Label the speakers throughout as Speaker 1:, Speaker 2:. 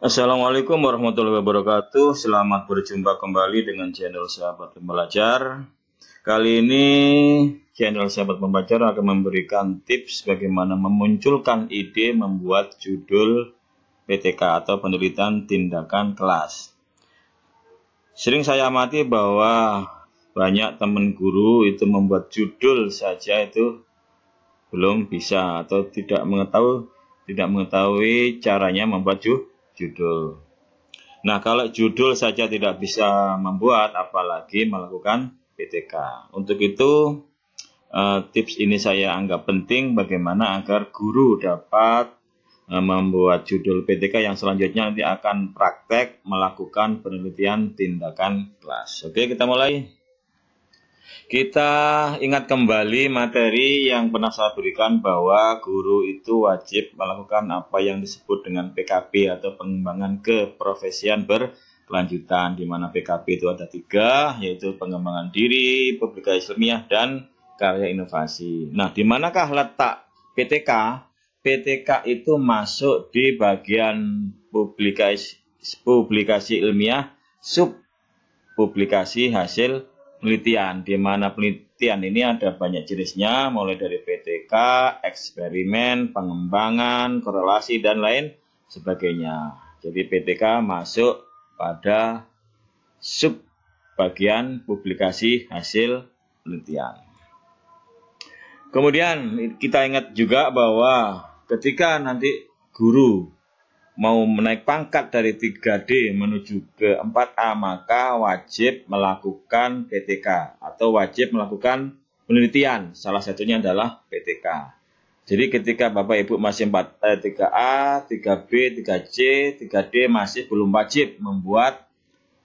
Speaker 1: Assalamualaikum warahmatullahi wabarakatuh. Selamat berjumpa kembali dengan channel Sahabat Pembelajar. Kali ini channel Sahabat Pembelajar akan memberikan tips bagaimana memunculkan ide membuat judul PTK atau penelitian tindakan kelas. Sering saya amati bahwa banyak teman guru itu membuat judul saja itu belum bisa atau tidak mengetahui tidak mengetahui caranya membuat judul. Nah, kalau judul saja tidak bisa membuat, apalagi melakukan PTK. Untuk itu, eh, tips ini saya anggap penting bagaimana agar guru dapat eh, membuat judul PTK yang selanjutnya nanti akan praktek melakukan penelitian tindakan kelas. Oke, kita mulai. Kita ingat kembali materi yang pernah saya berikan bahwa guru itu wajib melakukan apa yang disebut dengan PKP atau pengembangan keprofesian berkelanjutan di mana PKP itu ada tiga yaitu pengembangan diri, publikasi ilmiah dan karya inovasi. Nah, di manakah letak PTK? PTK itu masuk di bagian publikasi publikasi ilmiah sub publikasi hasil penelitian, di mana penelitian ini ada banyak jenisnya, mulai dari PTK, eksperimen, pengembangan, korelasi, dan lain sebagainya. Jadi PTK masuk pada sub bagian publikasi hasil penelitian. Kemudian kita ingat juga bahwa ketika nanti guru mau menaik pangkat dari 3D menuju ke 4A maka wajib melakukan PTK atau wajib melakukan penelitian. Salah satunya adalah PTK. Jadi ketika Bapak Ibu masih 4, eh, 3A, 3B, 3C, 3D masih belum wajib membuat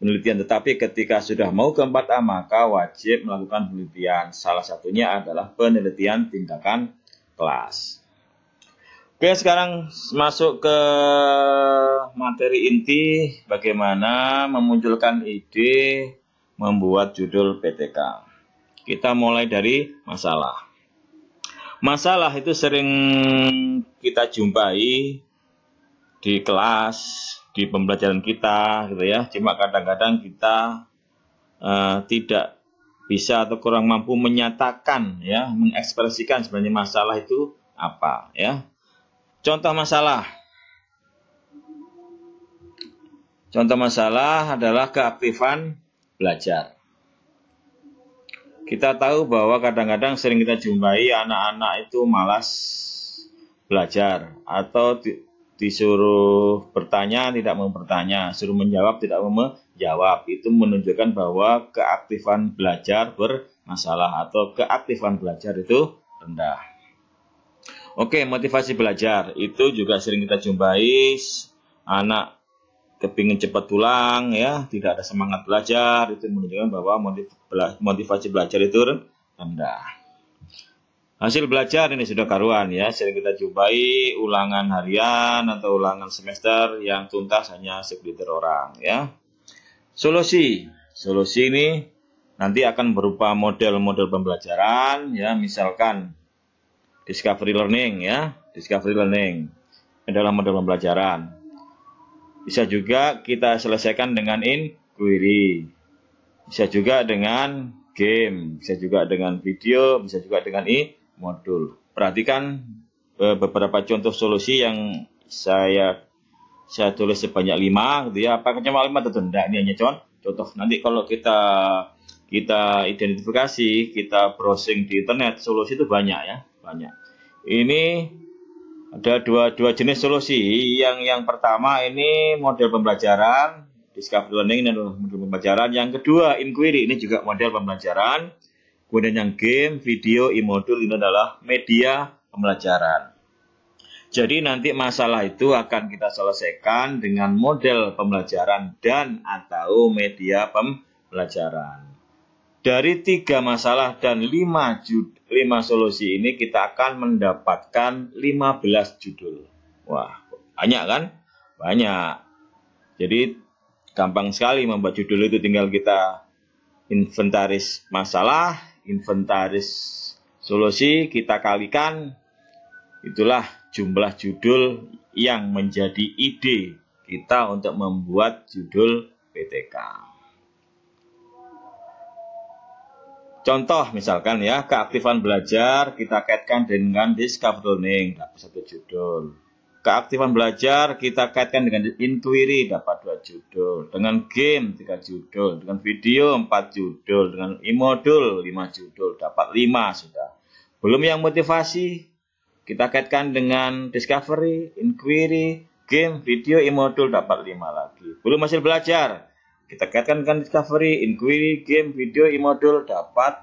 Speaker 1: penelitian. Tetapi ketika sudah mau ke 4A maka wajib melakukan penelitian. Salah satunya adalah penelitian tindakan kelas. Oke, sekarang masuk ke materi inti bagaimana memunculkan ide membuat judul PTK. Kita mulai dari masalah. Masalah itu sering kita jumpai di kelas, di pembelajaran kita, gitu ya. Cuma kadang-kadang kita uh, tidak bisa atau kurang mampu menyatakan, ya, mengekspresikan sebenarnya masalah itu apa, ya Contoh masalah. Contoh masalah adalah keaktifan belajar. Kita tahu bahwa kadang-kadang sering kita jumpai anak-anak itu malas belajar atau disuruh bertanya tidak mau bertanya, suruh menjawab tidak mau menjawab. Itu menunjukkan bahwa keaktifan belajar bermasalah atau keaktifan belajar itu rendah. Oke, motivasi belajar itu juga sering kita jumpai anak kepingin cepat pulang ya, tidak ada semangat belajar itu menunjukkan bahwa motivasi belajar itu rendah. Hasil belajar ini sudah karuan ya, sering kita jumpai ulangan harian atau ulangan semester yang tuntas hanya sekitar orang ya. Solusi, solusi ini nanti akan berupa model-model pembelajaran ya, misalkan discovery learning ya, discovery learning adalah model pembelajaran. Bisa juga kita selesaikan dengan inquiry. Bisa juga dengan game, bisa juga dengan video, bisa juga dengan e-modul. Perhatikan eh, beberapa contoh solusi yang saya saya tulis sebanyak lima gitu ya apakah cuma lima atau tidak ini hanya contoh nanti kalau kita kita identifikasi kita browsing di internet solusi itu banyak ya banyak. Ini ada dua dua jenis solusi. Yang yang pertama ini model pembelajaran discovery learning dan model pembelajaran. Yang kedua inquiry ini juga model pembelajaran. Kemudian yang game, video, e-modul ini adalah media pembelajaran. Jadi nanti masalah itu akan kita selesaikan dengan model pembelajaran dan atau media pembelajaran. Dari tiga masalah dan lima, jud, lima solusi ini kita akan mendapatkan 15 judul. Wah, banyak kan? Banyak. Jadi gampang sekali membuat judul itu tinggal kita inventaris masalah, inventaris solusi, kita kalikan. Itulah jumlah judul yang menjadi ide kita untuk membuat judul PTK. Contoh misalkan ya, keaktifan belajar kita kaitkan dengan discover learning, dapat satu judul. Keaktifan belajar kita kaitkan dengan inquiry, dapat dua judul. Dengan game, tiga judul. Dengan video, empat judul. Dengan e-modul lima judul. Dapat lima sudah. Belum yang motivasi, kita kaitkan dengan discovery, inquiry, game, video, e-modul, dapat lima lagi. Belum hasil belajar, kita kaitkan dengan discovery, inquiry, game, video, e-modul dapat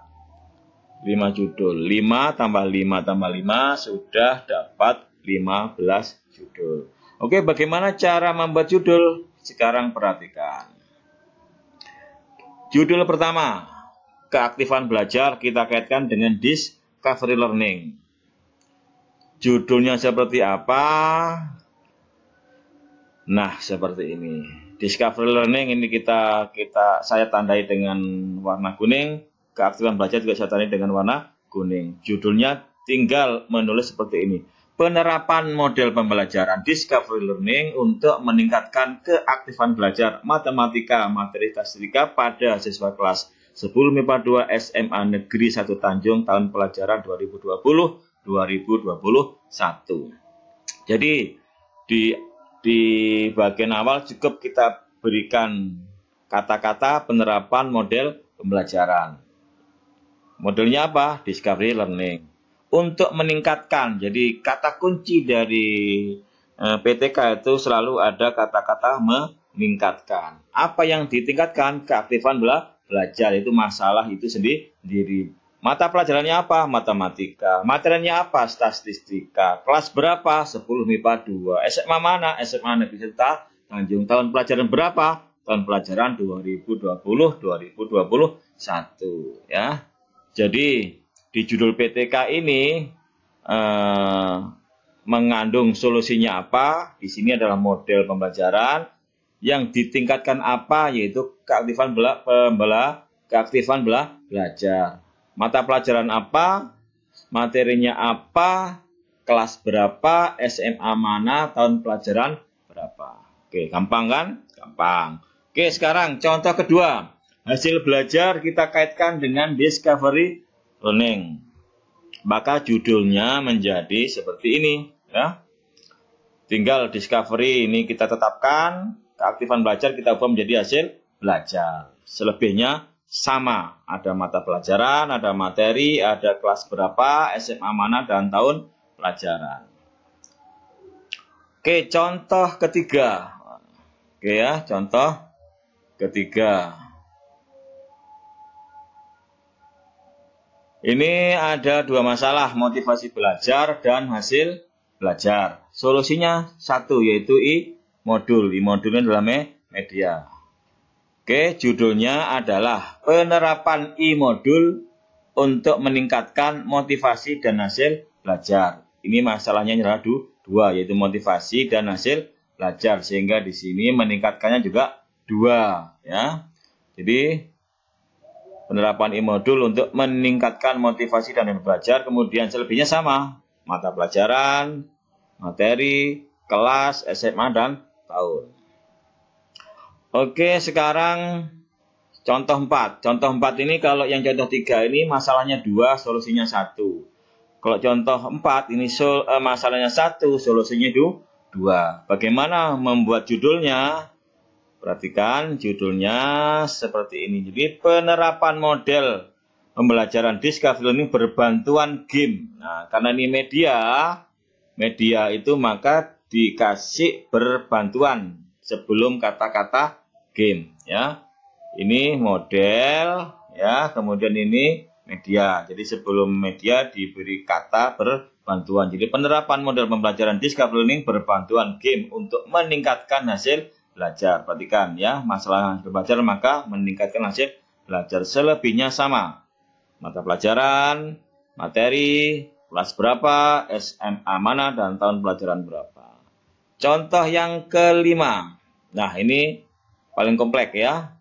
Speaker 1: 5 judul. 5 tambah 5 tambah 5 sudah dapat 15 judul. Oke, bagaimana cara membuat judul? Sekarang perhatikan. Judul pertama, keaktifan belajar kita kaitkan dengan discovery learning. Judulnya seperti apa? Nah, seperti ini. Discovery Learning ini kita kita saya tandai dengan warna kuning, keaktifan belajar juga saya tandai dengan warna kuning. Judulnya tinggal menulis seperti ini. Penerapan model pembelajaran Discovery Learning untuk meningkatkan keaktifan belajar matematika materi statistika pada siswa kelas 10 MIPA 2 SMA Negeri 1 Tanjung tahun pelajaran 2020-2021. Jadi di di bagian awal cukup kita berikan kata-kata penerapan model pembelajaran. Modelnya apa? Discovery Learning. Untuk meningkatkan, jadi kata kunci dari eh, PTK itu selalu ada kata-kata meningkatkan. Apa yang ditingkatkan? Keaktifan bela belajar itu masalah itu sendiri. Mata pelajarannya apa? Matematika. Materinya apa? Statistika. Kelas berapa? 10 MIPA 2. SMA mana? SMA Negeri Serta Tanjung. Tahun pelajaran berapa? Tahun pelajaran 2020-2021 ya. Jadi di judul PTK ini eh, mengandung solusinya apa? Di sini adalah model pembelajaran yang ditingkatkan apa yaitu keaktifan bela, pembela keaktifan bela, belajar Mata pelajaran apa, materinya apa, kelas berapa, SMA mana, tahun pelajaran berapa. Oke, gampang kan? Gampang. Oke, sekarang contoh kedua. Hasil belajar kita kaitkan dengan discovery learning. Maka judulnya menjadi seperti ini, ya. Tinggal discovery ini kita tetapkan, keaktifan belajar kita ubah menjadi hasil belajar. Selebihnya sama. Ada mata pelajaran, ada materi, ada kelas berapa, SMA mana, dan tahun pelajaran. Oke, contoh ketiga. Oke ya, contoh ketiga. Ini ada dua masalah, motivasi belajar dan hasil belajar. Solusinya satu, yaitu I modul. I modulnya dalamnya media. Oke, judulnya adalah penerapan e-modul untuk meningkatkan motivasi dan hasil belajar. Ini masalahnya adalah dua, yaitu motivasi dan hasil belajar. Sehingga di sini meningkatkannya juga dua. Ya. Jadi, penerapan e-modul untuk meningkatkan motivasi dan belajar. Kemudian selebihnya sama, mata pelajaran, materi, kelas, SMA, dan tahun. Oke, sekarang contoh 4. Contoh 4 ini kalau yang contoh 3 ini masalahnya 2, solusinya 1. Kalau contoh 4 ini sol, eh, masalahnya 1, solusinya 2. Bagaimana membuat judulnya? Perhatikan judulnya seperti ini. Jadi penerapan model pembelajaran discovery learning berbantuan game. Nah, karena ini media, media itu maka dikasih berbantuan sebelum kata-kata game ya. Ini model ya, kemudian ini media. Jadi sebelum media diberi kata berbantuan. Jadi penerapan model pembelajaran Discovery Learning berbantuan game untuk meningkatkan hasil belajar. Perhatikan ya, masalah belajar maka meningkatkan hasil belajar selebihnya sama. Mata pelajaran, materi, kelas berapa, SMA mana, dan tahun pelajaran berapa. Contoh yang kelima. Nah, ini paling kompleks ya.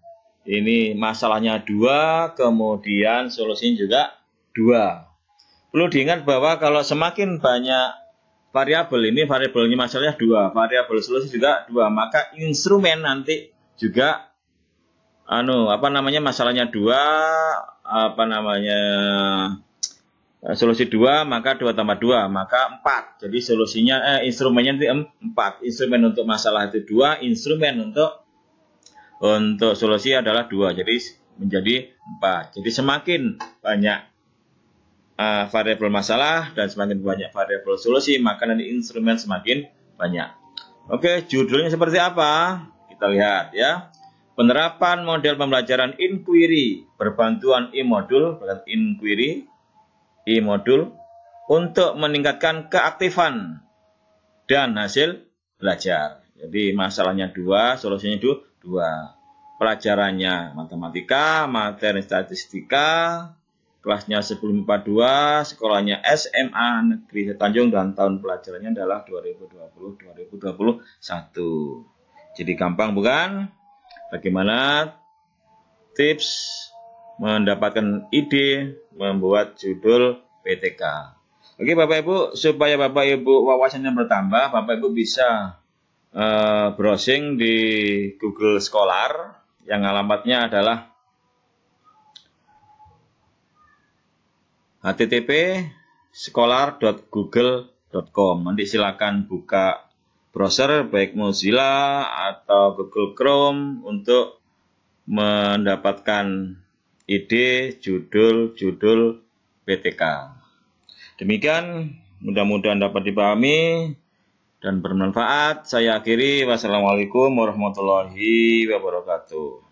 Speaker 1: Ini masalahnya dua, kemudian solusinya juga dua. Perlu diingat bahwa kalau semakin banyak variabel ini variabelnya masalahnya dua, variabel solusi juga dua, maka instrumen nanti juga anu apa namanya masalahnya dua apa namanya solusi dua, maka dua tambah dua, maka empat. jadi solusinya eh, instrumennya nanti empat. instrumen untuk masalah itu dua, instrumen untuk untuk solusi adalah dua, jadi menjadi empat. Jadi semakin banyak uh, variabel masalah dan semakin banyak variabel solusi, maka nanti instrumen semakin banyak. Oke, judulnya seperti apa? Kita lihat ya. Penerapan model pembelajaran inquiry berbantuan e-modul, inquiry, e-modul untuk meningkatkan keaktifan dan hasil belajar. Jadi masalahnya dua, solusinya dua, dua pelajarannya matematika, materi statistika, kelasnya 1042, sekolahnya SMA Negeri Tanjung dan tahun pelajarannya adalah 2020-2021. Jadi gampang bukan? Bagaimana tips mendapatkan ide membuat judul PTK? Oke Bapak Ibu, supaya Bapak Ibu wawasannya bertambah, Bapak Ibu bisa Eh, browsing di Google Scholar yang alamatnya adalah http scholar.google.com nanti silakan buka browser baik Mozilla atau Google Chrome untuk mendapatkan ide judul-judul PTK. Demikian mudah-mudahan dapat dipahami dan bermanfaat. Saya akhiri. Wassalamualaikum warahmatullahi wabarakatuh.